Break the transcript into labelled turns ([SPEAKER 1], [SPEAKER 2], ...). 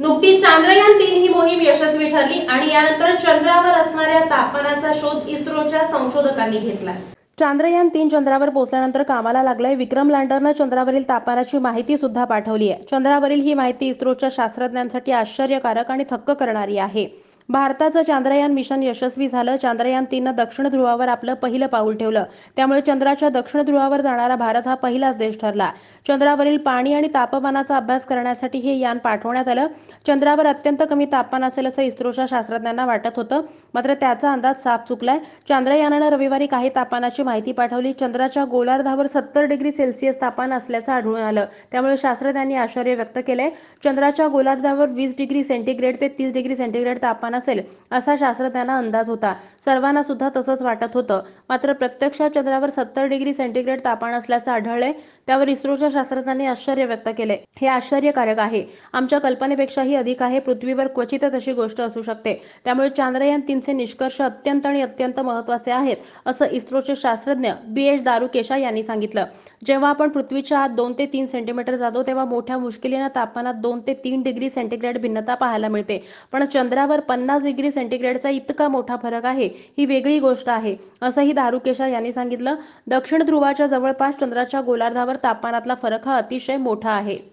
[SPEAKER 1] नुकती चांद्रयान तीन ही मोहीम यशस्वी ठरली आणि यानंतर चंद्रावर असणाऱ्या तापमानाचा शोध इस्रोच्या संशोधकांनी घेतला
[SPEAKER 2] चांद्रयान तीन चंद्रावर पोहोचल्यानंतर कामाला लागलाय विक्रम लँडरनं चंद्रावरील तापमानाची माहिती सुद्धा पाठवली आहे चंद्रावरील ही माहिती इस्रोच्या शास्त्रज्ञांसाठी आश्चर्यकारक आणि थक्क करणारी आहे भारताचं चांद्रयान मिशन यशस्वी झालं चांद्रयान तीननं दक्षिण ध्रुवावर आपलं पहिलं पाऊल ठेवलं त्यामुळे चंद्राच्या दक्षिण ध्रुवावर जाणारा भारत हा पहिलाच देश ठरला चंद्रावरील पाणी आणि तापमानाचा अभ्यास करण्यासाठी हे यान पाठवण्यात आलं चंद्रावर अत्यंत कमी तापमान असेल असं इस्रोच्या शास्त्रज्ञांना वाटत होतं मात्र त्याचा अंदाज साफ चुकलाय चांद्रयानानं रविवारी काही तापमानाची माहिती पाठवली चंद्राच्या गोलार्धावर सत्तर डिग्री सेल्सिअस तापमान असल्याचं आढळून आलं त्यामुळे शास्त्रज्ञांनी आश्चर्य व्यक्त केलंय चंद्राच्या गोलार्धावर वीस डिग्री सेंटीग्रेड ते तीस डिग्री सेंटीग्रेड तापमान नसेल असा शास्त्रज्ञांना अंदाज होता सर्वांना सुद्धा तसंच वाटत होतं मात्र प्रत्यक्षात चंद्रावर सत्तर डिग्री सेंटीग्रेड तापमान असल्याचं आढळले त्यावर इस्रोच्या शास्त्रज्ञांनी आश्चर्य व्यक्त केले हे आश्चर्यकारक आहे आमच्या कल्पनेपेक्षाही अधिक आहे पृथ्वीवर क्वचितच अशी गोष्ट असू शकते त्यामुळे चांद्रयान तीनचे निष्कर्ष अत्यंत आणि अत्यंत महत्वाचे आहेत असं इस्रोचे शास्त्रज्ञ बी एच दारुकेशा यांनी सांगितलं जेव्हा आपण पृथ्वीच्या आत दोन ते तीन सेंटीमीटर जातो तेव्हा मोठ्या मुश्किलीने तापमानात दोन ते तीन डिग्री सेंटीग्रेड भिन्नता पाहायला मिळते पण चंद्रावर पन्नास डिग्री सेंटीग्रेडचा इतका मोठा फरक आहे ही वेगळी गोष्ट आहे असंही दारुकेशा यांनी सांगितलं दक्षिण ध्रुवाच्या जवळपास चंद्राच्या गोलार्धावर तापमानातला फरक हा अतिशय मोठा आहे